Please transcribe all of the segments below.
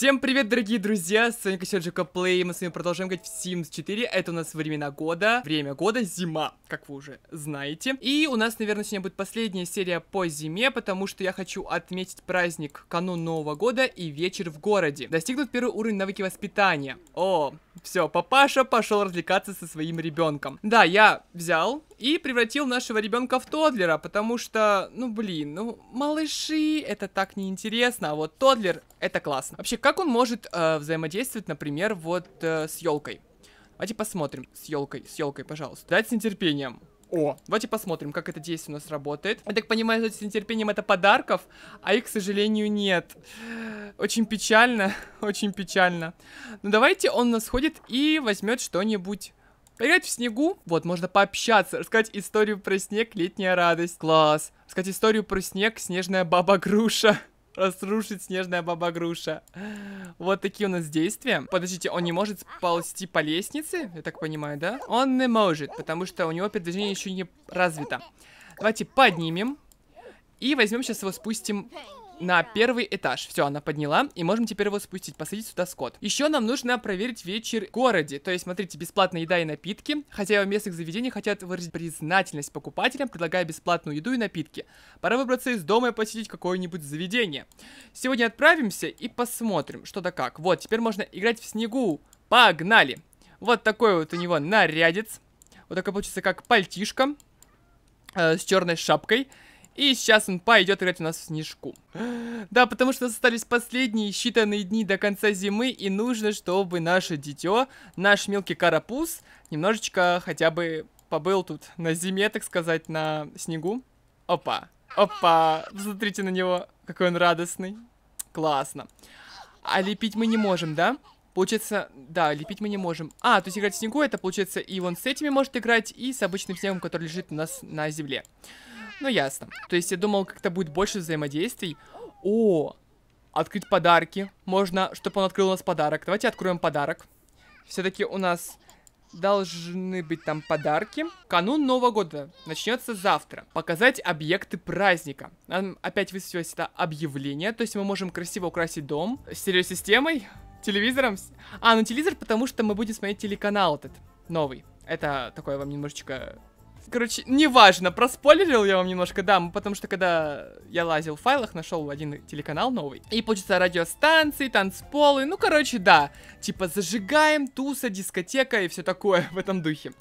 Всем привет, дорогие друзья, с вами Косёджи Каплей, мы с вами продолжаем играть в Sims 4, это у нас времена года, время года зима, как вы уже знаете. И у нас, наверное, сегодня будет последняя серия по зиме, потому что я хочу отметить праздник канун Нового года и вечер в городе. Достигнут первый уровень навыки воспитания. О, все, папаша пошел развлекаться со своим ребенком. Да, я взял и превратил нашего ребенка в Тодлера, потому что, ну блин, ну малыши, это так неинтересно, а вот Тодлер, это классно. Вообще, как он может э, взаимодействовать, например, вот э, с елкой? Давайте посмотрим с елкой, с елкой, пожалуйста. Дать с нетерпением. О, давайте посмотрим, как это действие у нас работает. Я так понимаю, что с нетерпением это подарков, а их, к сожалению, нет. Очень печально, очень печально. Ну давайте он у нас ходит и возьмет что-нибудь. Поиграть в снегу, вот, можно пообщаться, рассказать историю про снег, летняя радость. Класс. Рассказать историю про снег, снежная баба-груша. Разрушить снежная баба груша. Вот такие у нас действия. Подождите, он не может ползти по лестнице? Я так понимаю, да? Он не может, потому что у него передвижение еще не развито. Давайте поднимем. И возьмем сейчас его, спустим на первый этаж. Все, она подняла, и можем теперь его спустить, посадить сюда скот. Еще нам нужно проверить вечер в городе. То есть, смотрите, бесплатная еда и напитки. хотя в местных заведений хотят выразить признательность покупателям, предлагая бесплатную еду и напитки. Пора выбраться из дома и посетить какое-нибудь заведение. Сегодня отправимся и посмотрим, что да как. Вот, теперь можно играть в снегу. Погнали! Вот такой вот у него нарядец. Вот такой получится как пальтишка э, с черной шапкой. И сейчас он пойдет играть у нас в снежку. Да, потому что остались последние считанные дни до конца зимы, и нужно, чтобы наше дитё, наш мелкий карапуз, немножечко хотя бы побыл тут на зиме, так сказать, на снегу. Опа, опа, смотрите на него, какой он радостный. Классно. А лепить мы не можем, да? Получается, да, лепить мы не можем. А, то есть играть в снегу, это получается и он с этими может играть, и с обычным снегом, который лежит у нас на земле. Ну, ясно. То есть я думал, как-то будет больше взаимодействий. О, открыть подарки. Можно, чтобы он открыл у нас подарок. Давайте откроем подарок. Все-таки у нас должны быть там подарки. Канун Нового года начнется завтра. Показать объекты праздника. Нам опять высветилось это объявление. То есть мы можем красиво украсить дом. Стереосистемой? Телевизором? А, ну телевизор, потому что мы будем смотреть телеканал этот новый. Это такое вам немножечко Короче, неважно, проспойлерил я вам немножко, да, потому что когда я лазил в файлах, нашел один телеканал новый. И получится радиостанции, танцполы, ну, короче, да. Типа зажигаем, туса, дискотека и все такое в этом духе.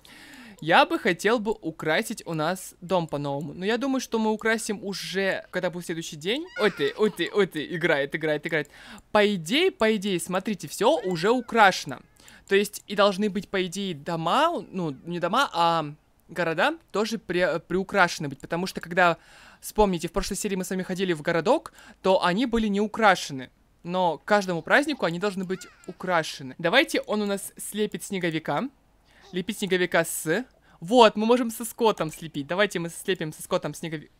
Я бы хотел бы украсить у нас дом по-новому. Но я думаю, что мы украсим уже, когда будет следующий день. Ой ты, ой ты, ой ты, играет, играет, играет. По идее, по идее, смотрите, все уже украшено. То есть и должны быть, по идее, дома, ну, не дома, а города тоже при, приукрашены быть, потому что когда, вспомните, в прошлой серии мы с вами ходили в городок, то они были не украшены. Но к каждому празднику они должны быть украшены. Давайте он у нас слепит снеговика. Лепить снеговика с... Вот, мы можем со скотом слепить. Давайте мы слепим со скотом снеговика.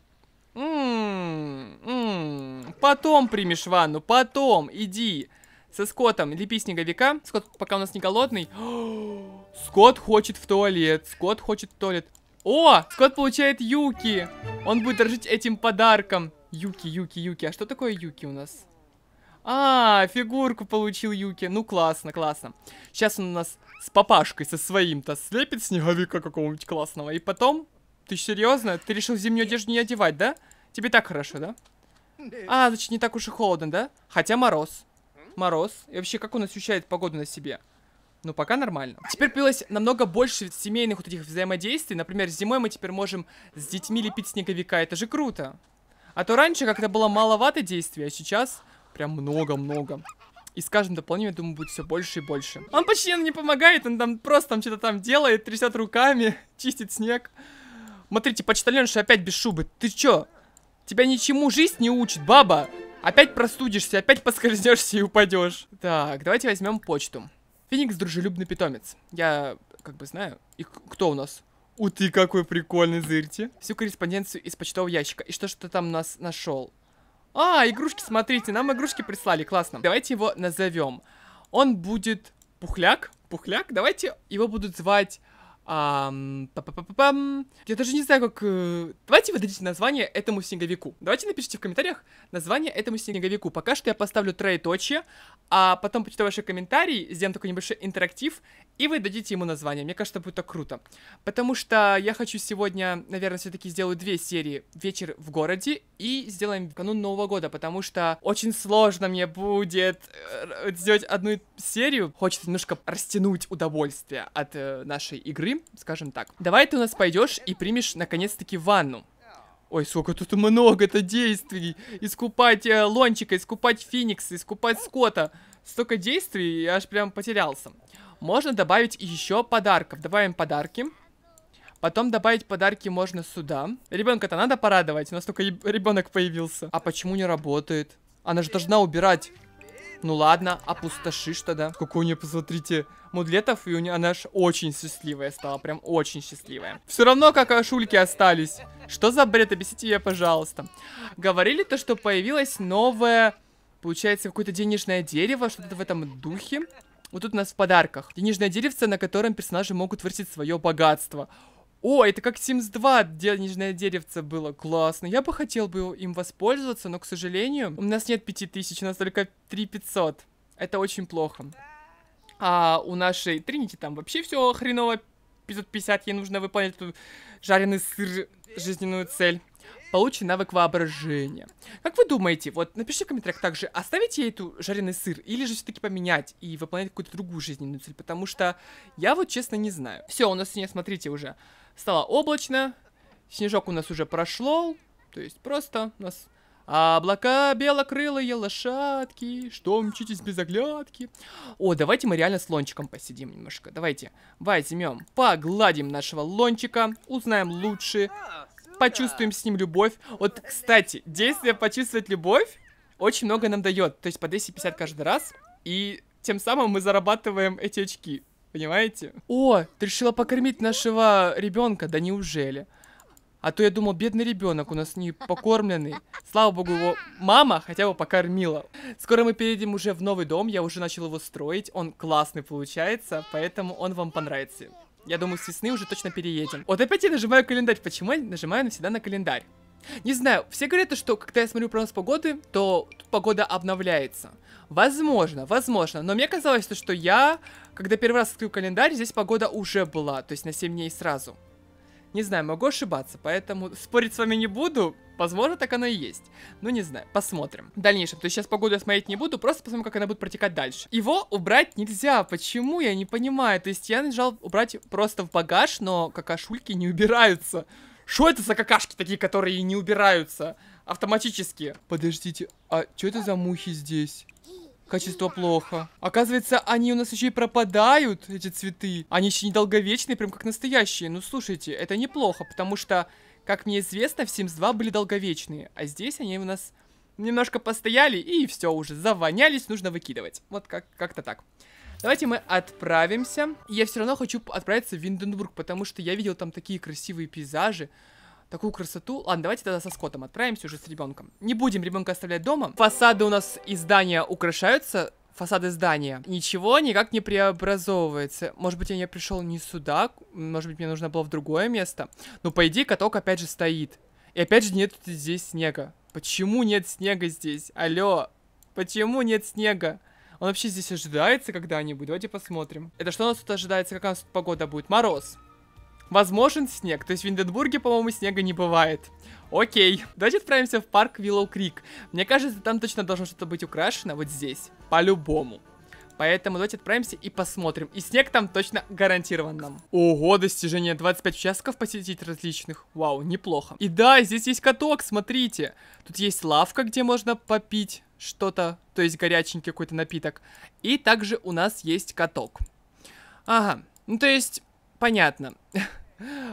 М-м, м-м, потом примешь ванну, потом, иди со Скоттом. Лепи снеговика. Скотт пока у нас не голодный. Скотт хочет в туалет. Скотт хочет в туалет. О, Скотт получает Юки. Он будет дорожить этим подарком. Юки, Юки, Юки. А что такое Юки у нас? А, фигурку получил Юки. Ну, классно, классно. Сейчас он у нас с папашкой, со своим-то, слепит снеговика какого-нибудь классного. И потом... Ты серьезно? Ты решил зимнюю одежду не одевать, да? Тебе так хорошо, да? А, значит, не так уж и холодно, да? Хотя мороз мороз. И вообще, как он ощущает погоду на себе? Ну, пока нормально. Теперь появилось намного больше семейных вот этих взаимодействий. Например, зимой мы теперь можем с детьми лепить снеговика. Это же круто. А то раньше как-то было маловато действий, а сейчас прям много-много. И с каждым дополнением, думаю, будет все больше и больше. Он почти нам не помогает, он там просто там что-то там делает, трясет руками, чистит снег. Смотрите, почтальонша опять без шубы. Ты чё? Тебя ничему жизнь не учит, баба! Опять простудишься, опять поскользнешься и упадешь. Так, давайте возьмем почту. Феникс дружелюбный питомец. Я как бы знаю. И кто у нас? У ты какой прикольный, зырьте. Всю корреспонденцию из почтового ящика. И что что там нас нашел? А, игрушки, смотрите, нам игрушки прислали, классно. Давайте его назовем. Он будет пухляк, пухляк. Давайте его будут звать Um, Я даже не знаю, как... Э, давайте вы дадите название этому снеговику. Давайте напишите в комментариях название этому снеговику. Пока что я поставлю троеточие, а потом почитаю ваши комментарии, сделаем такой небольшой интерактив, и вы дадите ему название. Мне кажется, будет так круто. Потому что я хочу сегодня, наверное, все-таки сделаю две серии «Вечер в городе» и сделаем в канун Нового года, потому что очень сложно мне будет э, сделать одну серию. Хочется немножко растянуть удовольствие от э, нашей игры, скажем так. Давай ты у нас пойдешь и примешь, наконец-таки, ванну. Ой, сколько тут много-то действий. Искупать э, Лончика, искупать Феникса, искупать Скота. Столько действий, я аж прям потерялся. Можно добавить еще подарков. Добавим подарки. Потом добавить подарки можно сюда. Ребенка-то надо порадовать, у нас только ребенок появился. А почему не работает? Она же должна убирать. Ну ладно, опустошишь тогда. Какой у нее, посмотрите, мудлетов, и у нее она аж очень счастливая стала, прям очень счастливая. Все равно как шульки остались. Что за бред, объясните мне, пожалуйста. Говорили то, что появилось новое, получается, какое-то денежное дерево, что-то в этом духе. Вот тут у нас в подарках. Денежное деревце, на котором персонажи могут вырастить свое богатство. О, это как Sims 2 денежное деревце было. Классно. Я бы хотел бы им воспользоваться, но, к сожалению, у нас нет 5000, у нас только 3500. Это очень плохо. А у нашей Тринити там вообще все хреново. 550 ей нужно выполнить жареный сыр жизненную цель получен навык воображения. Как вы думаете, вот напишите в комментариях также, оставить ей эту жареный сыр, или же все-таки поменять и выполнять какую-то другую жизненную цель, потому что я вот честно не знаю. Все, у нас сегодня, смотрите, уже стало облачно, снежок у нас уже прошло, то есть просто у нас облака, белокрылые лошадки, что мчитесь без оглядки. О, давайте мы реально с лончиком посидим немножко. Давайте возьмем, погладим нашего лончика, узнаем лучше почувствуем с ним любовь. Вот, кстати, действие почувствовать любовь очень много нам дает. То есть по 250 каждый раз. И тем самым мы зарабатываем эти очки. Понимаете? О, ты решила покормить нашего ребенка? Да неужели? А то я думал, бедный ребенок у нас не покормленный. Слава богу, его мама хотя бы покормила. Скоро мы перейдем уже в новый дом, я уже начал его строить. Он классный получается, поэтому он вам понравится. Я думаю, с весны уже точно переедем. Вот опять я нажимаю календарь. Почему я нажимаю навсегда на календарь? Не знаю, все говорят, что когда я смотрю прогноз погоды, то погода обновляется. Возможно, возможно. Но мне казалось, что я, когда первый раз открыл календарь, здесь погода уже была. То есть на 7 дней сразу. Не знаю, могу ошибаться, поэтому спорить с вами не буду. Возможно, так оно и есть. Ну, не знаю, посмотрим. В дальнейшем, то есть сейчас погоду я смотреть не буду, просто посмотрим, как она будет протекать дальше. Его убрать нельзя, почему, я не понимаю. То есть я нажал убрать просто в багаж, но какашульки не убираются. Что это за какашки такие, которые не убираются автоматически? Подождите, а что это за мухи здесь? Качество плохо. Оказывается, они у нас еще и пропадают, эти цветы. Они еще недолговечные, прям как настоящие. Ну, слушайте, это неплохо, потому что, как мне известно, в Sims 2 были долговечные. А здесь они у нас немножко постояли, и все уже, завонялись, нужно выкидывать. Вот как-то как, как так. Давайте мы отправимся. Я все равно хочу отправиться в Винденбург, потому что я видел там такие красивые пейзажи такую красоту. Ладно, давайте тогда со скотом отправимся уже с ребенком. Не будем ребенка оставлять дома. Фасады у нас и здания украшаются фасады здания. Ничего никак не преобразовывается. Может быть, я не пришел не сюда, может быть, мне нужно было в другое место. Но, по идее, каток опять же стоит. И опять же нет здесь снега. Почему нет снега здесь? Алло, почему нет снега? Он вообще здесь ожидается когда-нибудь? Давайте посмотрим. Это что у нас тут ожидается? Какая у нас тут погода будет? Мороз. Возможен снег, то есть в Винденбурге, по-моему, снега не бывает. Окей, давайте отправимся в парк Виллоу Крик. Мне кажется, там точно должно что-то быть украшено, вот здесь, по-любому. Поэтому давайте отправимся и посмотрим. И снег там точно гарантирован нам. Ого, достижение 25 участков посетить различных. Вау, неплохо. И да, здесь есть каток, смотрите. Тут есть лавка, где можно попить что-то, то есть горяченький какой-то напиток. И также у нас есть каток. Ага, ну то есть, понятно.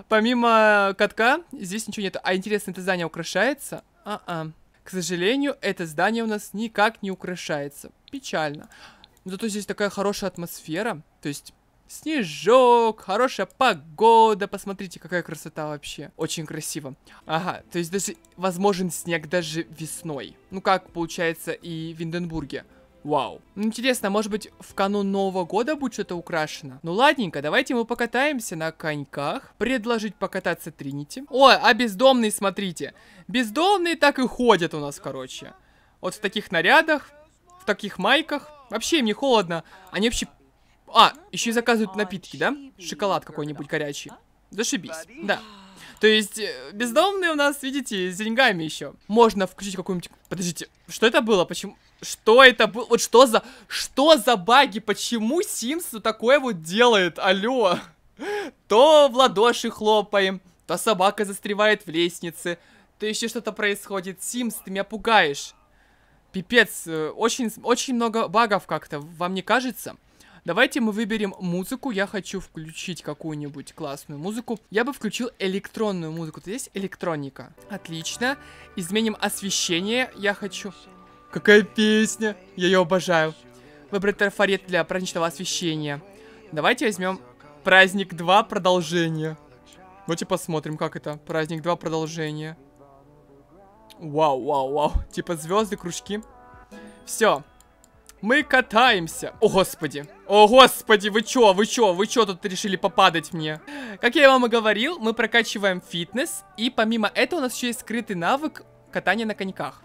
Помимо катка, здесь ничего нет. А интересно, это здание украшается? А-а. К сожалению, это здание у нас никак не украшается. Печально. зато здесь такая хорошая атмосфера. То есть снежок, хорошая погода. Посмотрите, какая красота вообще. Очень красиво. Ага, то есть даже возможен снег даже весной. Ну как получается и в Винденбурге. Вау. Интересно, может быть, в канун Нового года будет что-то украшено? Ну ладненько, давайте мы покатаемся на коньках. Предложить покататься Тринити. Ой, а бездомные, смотрите. Бездомные так и ходят у нас, короче. Вот в таких нарядах, в таких майках. Вообще им не холодно. Они вообще... А, еще и заказывают напитки, да? Шоколад какой-нибудь горячий. Зашибись, да. То есть, э, бездомные у нас, видите, с деньгами еще. Можно включить какую-нибудь... Подождите, что это было? Почему... Что это было? Вот что за... Что за баги? Почему Sims такое вот делает? Алло. То в ладоши хлопаем, то собака застревает в лестнице, то еще что-то происходит. Симс, ты меня пугаешь. Пипец, э, очень, очень много багов как-то, вам не кажется? Давайте мы выберем музыку. Я хочу включить какую-нибудь классную музыку. Я бы включил электронную музыку. Здесь электроника. Отлично. Изменим освещение. Я хочу... Какая песня! Я ее обожаю. Выбрать трафарет для праздничного освещения. Давайте возьмем праздник 2 продолжение. Давайте посмотрим, как это. Праздник 2 продолжение. Вау, вау, вау. Типа звезды, кружки. Все. Мы катаемся. О, господи. О, господи, вы чё, вы чё, вы чё тут решили попадать мне? Как я вам и говорил, мы прокачиваем фитнес. И помимо этого у нас еще есть скрытый навык катания на коньках.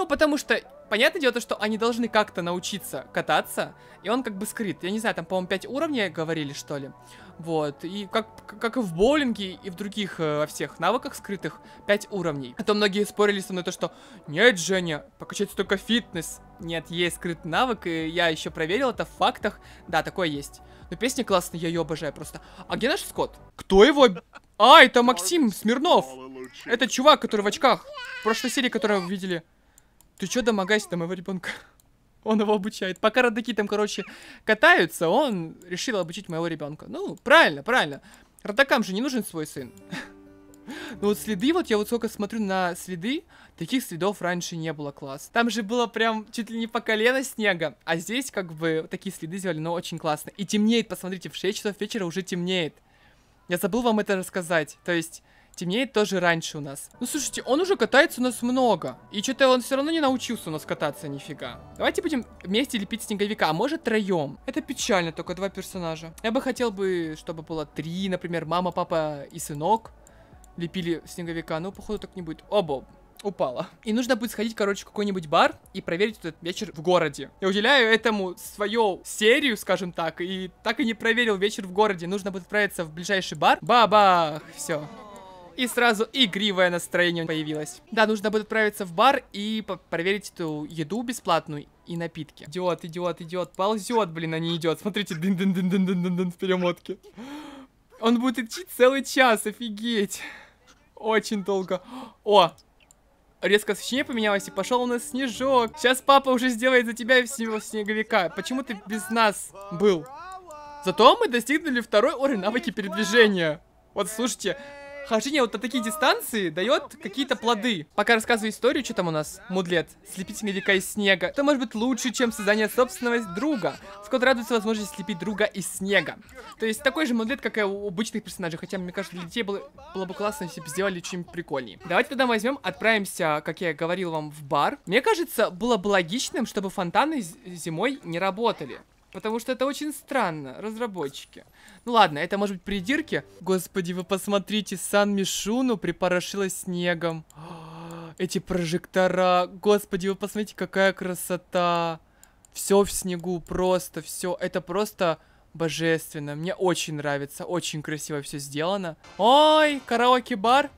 Ну, потому что, понятное дело, то, что они должны как-то научиться кататься, и он как бы скрыт. Я не знаю, там, по-моему, 5 уровней говорили, что ли. Вот, и как, как и в боулинге, и в других э, во э, всех навыках скрытых, 5 уровней. А то многие спорили со мной то, что «Нет, Женя, покачается только фитнес». Нет, есть скрытый навык, и я еще проверил это в фактах. Да, такое есть. Но песня классная, я ее обожаю просто. А где наш Скотт? Кто его... А, это Максим Смирнов. Это чувак, который в очках. В прошлой серии, которого вы видели. Ты что домогайся до моего ребенка? Он его обучает. Пока родаки там, короче, катаются, он решил обучить моего ребенка. Ну, правильно, правильно. Родакам же не нужен свой сын. Ну вот следы, вот я вот сколько смотрю на следы, таких следов раньше не было, класс. Там же было прям чуть ли не по колено снега, а здесь как бы такие следы сделали, но очень классно. И темнеет, посмотрите, в 6 часов вечера уже темнеет. Я забыл вам это рассказать, то есть темнеет тоже раньше у нас. Ну, слушайте, он уже катается у нас много. И что-то он все равно не научился у нас кататься нифига. Давайте будем вместе лепить снеговика, а может троем. Это печально, только два персонажа. Я бы хотел бы, чтобы было три, например, мама, папа и сынок лепили снеговика. но походу, так не будет. Оба, упала. И нужно будет сходить, короче, в какой-нибудь бар и проверить этот вечер в городе. Я уделяю этому свою серию, скажем так, и так и не проверил вечер в городе. Нужно будет отправиться в ближайший бар. Бабах! Все. И сразу игривое настроение появилось. Да, нужно будет отправиться в бар и проверить эту еду бесплатную и напитки. Идет, идет, идет. Ползет, блин, а не идет. Смотрите, дын дын дын дын дын дын дын в перемотке. Он будет идти целый час, офигеть. Очень долго. О, резко освещение поменялось, и пошел у нас снежок. Сейчас папа уже сделает за тебя всего снеговика. Почему ты без нас был? Зато мы достигнули второй уровень навыки передвижения. Вот слушайте, хождение вот на такие дистанции дает какие-то плоды. Пока рассказываю историю, что там у нас, мудлет, слепить века из снега. Это может быть лучше, чем создание собственного друга. Скот радуется возможности слепить друга из снега. То есть такой же мудлет, как и у обычных персонажей. Хотя, мне кажется, для детей было, было бы классно, если бы сделали чем нибудь прикольнее. Давайте тогда возьмем, отправимся, как я говорил вам, в бар. Мне кажется, было бы логичным, чтобы фонтаны зимой не работали. Потому что это очень странно, разработчики. Ну ладно, это может быть придирки. Господи, вы посмотрите, Сан Мишуну припорошило снегом. Эти прожектора. Господи, вы посмотрите, какая красота. Все в снегу, просто все. Это просто божественно. Мне очень нравится, очень красиво все сделано. Ой, караоке-бар.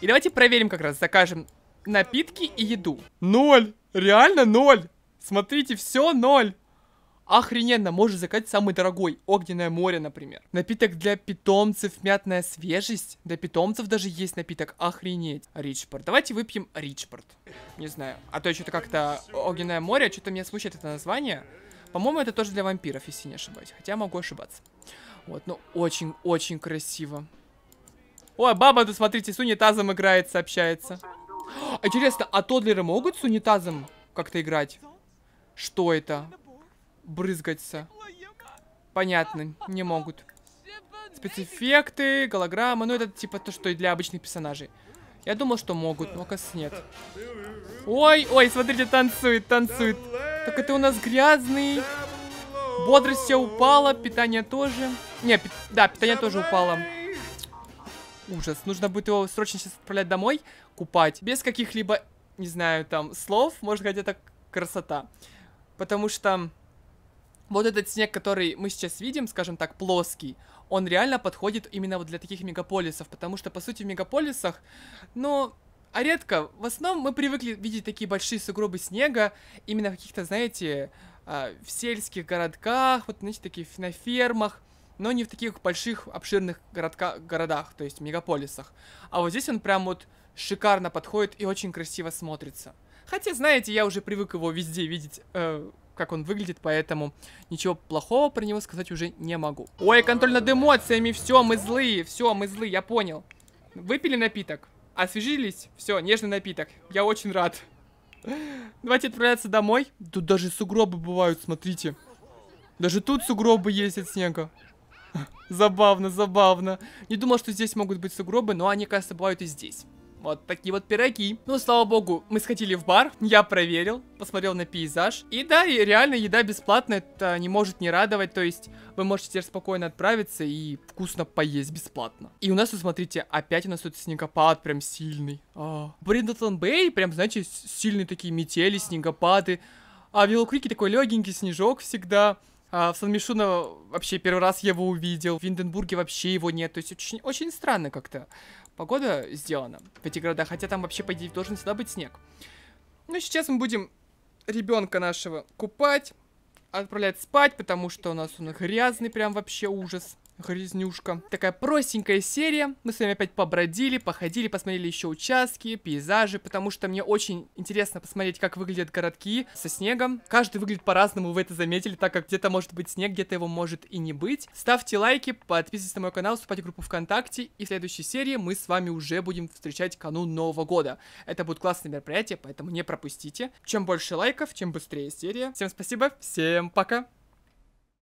И давайте проверим как раз, закажем напитки и еду. Ноль, реально ноль. Смотрите, все ноль охрененно можешь заказать самый дорогой, огненное море, например. Напиток для питомцев, мятная свежесть. Для питомцев даже есть напиток, охренеть. Ричпорт. Давайте выпьем Ричпорт. Не знаю, а то что-то как-то огненное море, а что-то меня смущает это название. По-моему, это тоже для вампиров, если не ошибаюсь. Хотя могу ошибаться. Вот, ну очень-очень красиво. Ой, баба тут, смотрите, с унитазом играет, сообщается. А интересно, а тодлеры могут с унитазом как-то играть? Что это? брызгаться. Понятно, не могут. Спецэффекты, голограммы, ну это типа то, что и для обычных персонажей. Я думал, что могут, но оказывается нет. Ой, ой, смотрите, танцует, танцует. Так это у нас грязный. Бодрость все упала, питание тоже. Не, пи да, питание тоже упало. Ужас, нужно будет его срочно сейчас отправлять домой, купать. Без каких-либо, не знаю, там, слов, Может, хотя это красота. Потому что вот этот снег, который мы сейчас видим, скажем так, плоский, он реально подходит именно вот для таких мегаполисов, потому что, по сути, в мегаполисах, ну, а редко, в основном мы привыкли видеть такие большие сугробы снега, именно в каких-то, знаете, а, в сельских городках, вот, знаете, такие на фермах, но не в таких больших обширных городка городах, то есть мегаполисах. А вот здесь он прям вот шикарно подходит и очень красиво смотрится. Хотя, знаете, я уже привык его везде видеть э, как он выглядит, поэтому ничего плохого про него сказать уже не могу. Ой, контроль над эмоциями, все, мы злые, все, мы злые, я понял. Выпили напиток, освежились, все, нежный напиток, я очень рад. Давайте отправляться домой. Тут даже сугробы бывают, смотрите. Даже тут сугробы есть от снега. Забавно, забавно. Не думал, что здесь могут быть сугробы, но они, кажется, бывают и здесь. Вот такие вот пироги. Ну, слава богу, мы сходили в бар, я проверил, посмотрел на пейзаж. И да, и реально еда бесплатная, это не может не радовать, то есть вы можете теперь спокойно отправиться и вкусно поесть бесплатно. И у нас, смотрите, опять у нас тут снегопад прям сильный. А, Бриндатон Бэй, прям, знаете, сильные такие метели, снегопады. А в Виллокрике такой легенький снежок всегда. А в Сан-Мишуно вообще первый раз я его увидел. В Винденбурге вообще его нет. То есть очень, очень странно как-то погода сделана в этих городах, хотя там вообще, по идее, должен всегда быть снег. Ну, сейчас мы будем ребенка нашего купать, отправлять спать, потому что у нас он грязный, прям вообще ужас. Грязнюшка. Такая простенькая серия. Мы с вами опять побродили, походили, посмотрели еще участки, пейзажи, потому что мне очень интересно посмотреть, как выглядят городки со снегом. Каждый выглядит по-разному, вы это заметили, так как где-то может быть снег, где-то его может и не быть. Ставьте лайки, подписывайтесь на мой канал, вступайте в группу ВКонтакте, и в следующей серии мы с вами уже будем встречать канун Нового года. Это будет классное мероприятие, поэтому не пропустите. Чем больше лайков, чем быстрее серия. Всем спасибо, всем пока!